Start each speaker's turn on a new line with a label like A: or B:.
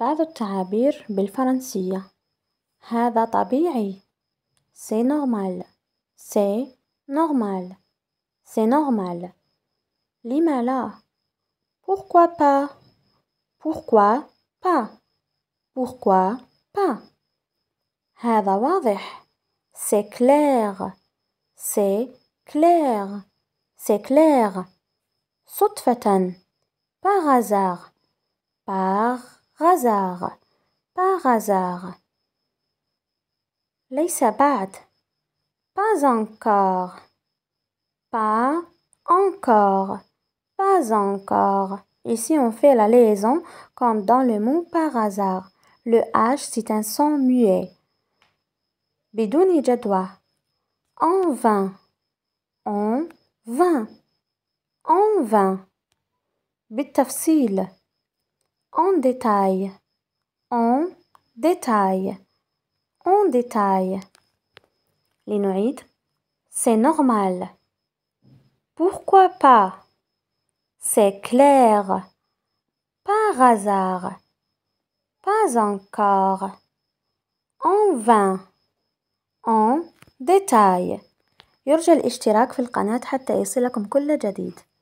A: français. C'est normal. C'est normal. C'est normal. Limala. Pourquoi pas? Pourquoi pas? Pourquoi pas? C'est clair. C'est clair. C'est clair. Soudffatan. Par hasard. Par hasard par hasard les pas encore pas encore pas encore ici on fait la liaison comme dans le mot par hasard le h c'est un son muet Bidouni jadwa en vain en vain en vain بالتفصيل en détail. En détail. En détail. L'inuit. C'est normal. Pourquoi pas C'est clair. Par hasard. Pas encore. En vain. En détail. يرجى الاشتراك في القناة حتى يصلكم كل جديد